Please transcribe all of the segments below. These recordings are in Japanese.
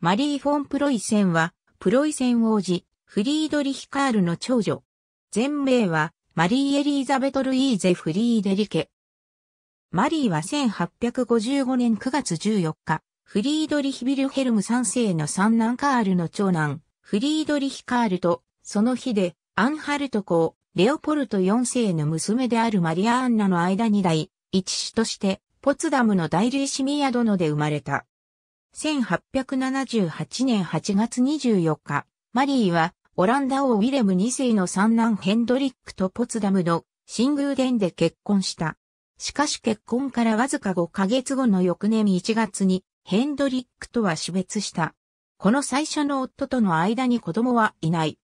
マリー・フォン・プロイセンは、プロイセン王子、フリードリヒ・カールの長女。全名は、マリー・エリーザベト・ルイーゼ・フリーデリケ。マリーは1855年9月14日、フリードリヒ・ビルヘルム3世の三男カールの長男、フリードリヒ・カールと、その日で、アンハルト公、レオポルト4世の娘であるマリア・アンナの間に代、一子として、ポツダムの大ルシミヤ殿で生まれた。1878年8月24日、マリーはオランダ王ウィレム2世の三男ヘンドリックとポツダムの新宮殿で結婚した。しかし結婚からわずか5ヶ月後の翌年1月にヘンドリックとは死別した。この最初の夫との間に子供はいない。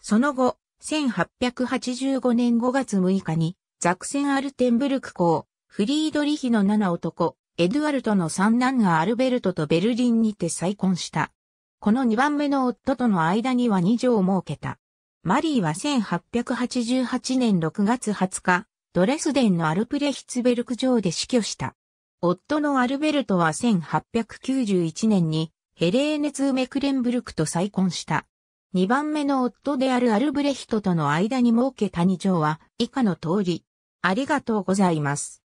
その後、1885年5月6日にザクセンアルテンブルク公、フリードリヒの七男、エドゥアルトの三男がアルベルトとベルリンにて再婚した。この二番目の夫との間には二女を設けた。マリーは1888年6月20日、ドレスデンのアルプレヒツベルク城で死去した。夫のアルベルトは1891年にヘレーネツメクレンブルクと再婚した。二番目の夫であるアルブレヒトとの間に設けた二条は以下の通り。ありがとうございます。